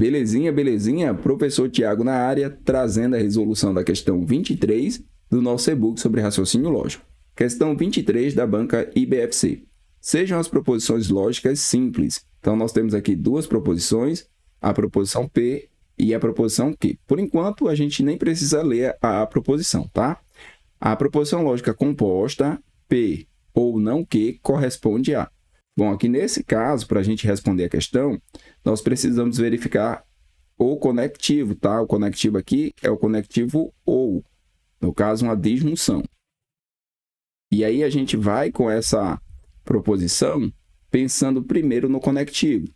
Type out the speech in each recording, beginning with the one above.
Belezinha, belezinha? Professor Tiago na área, trazendo a resolução da questão 23 do nosso e-book sobre raciocínio lógico. Questão 23 da banca IBFC. Sejam as proposições lógicas simples. Então, nós temos aqui duas proposições, a proposição P e a proposição Q. Por enquanto, a gente nem precisa ler a, proposição, tá? A proposição lógica composta, P ou não Q, corresponde a Bom, aqui nesse caso, para a gente responder a questão, nós precisamos verificar o conectivo, tá? O conectivo aqui é o conectivo ou, no caso, uma disjunção. E aí a gente vai com essa proposição pensando primeiro no conectivo.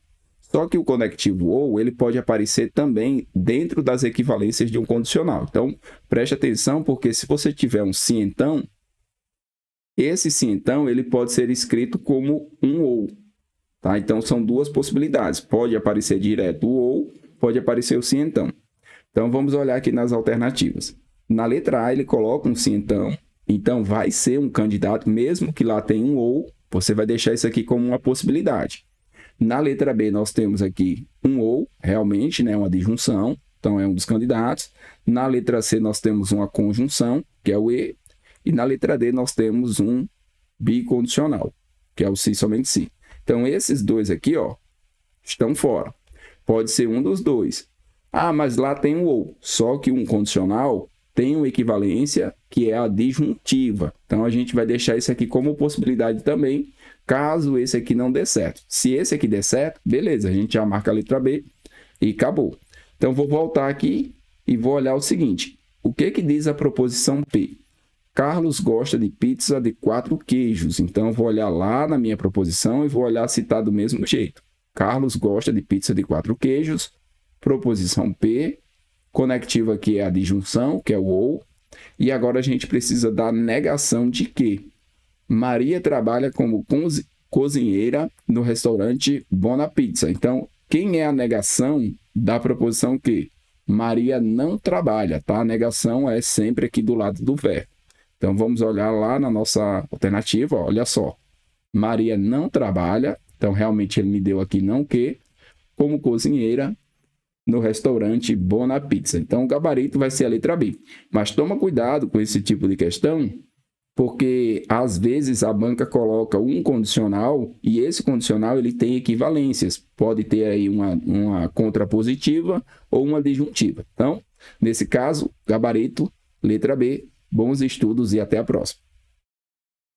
Só que o conectivo ou ele pode aparecer também dentro das equivalências de um condicional. Então, preste atenção porque se você tiver um sim então, esse sim, então, ele pode ser escrito como um ou. Tá? Então, são duas possibilidades. Pode aparecer direto o ou, pode aparecer o sim, então. Então, vamos olhar aqui nas alternativas. Na letra A, ele coloca um sim, então. Então, vai ser um candidato, mesmo que lá tenha um ou, você vai deixar isso aqui como uma possibilidade. Na letra B, nós temos aqui um ou, realmente, né, uma disjunção, então é um dos candidatos. Na letra C, nós temos uma conjunção, que é o E, e na letra D nós temos um bicondicional, que é o se somente se. Então esses dois aqui, ó, estão fora. Pode ser um dos dois. Ah, mas lá tem um ou. Só que um condicional tem uma equivalência que é a disjuntiva. Então a gente vai deixar isso aqui como possibilidade também, caso esse aqui não dê certo. Se esse aqui der certo, beleza, a gente já marca a letra B e acabou. Então vou voltar aqui e vou olhar o seguinte. O que que diz a proposição P? Carlos gosta de pizza de quatro queijos. Então, vou olhar lá na minha proposição e vou olhar citar tá do mesmo jeito. Carlos gosta de pizza de quatro queijos. Proposição P. Conectiva aqui é a disjunção, que é o ou. E agora a gente precisa da negação de que. Maria trabalha como cozinheira no restaurante Bona Pizza. Então, quem é a negação da proposição que? Maria não trabalha, tá? A negação é sempre aqui do lado do verbo. Então vamos olhar lá na nossa alternativa, olha só. Maria não trabalha, então realmente ele me deu aqui não que, como cozinheira no restaurante Bona Pizza. Então o gabarito vai ser a letra B. Mas toma cuidado com esse tipo de questão, porque às vezes a banca coloca um condicional e esse condicional ele tem equivalências. Pode ter aí uma, uma contrapositiva ou uma disjuntiva. Então, nesse caso, gabarito, letra B, Bons estudos e até a próxima.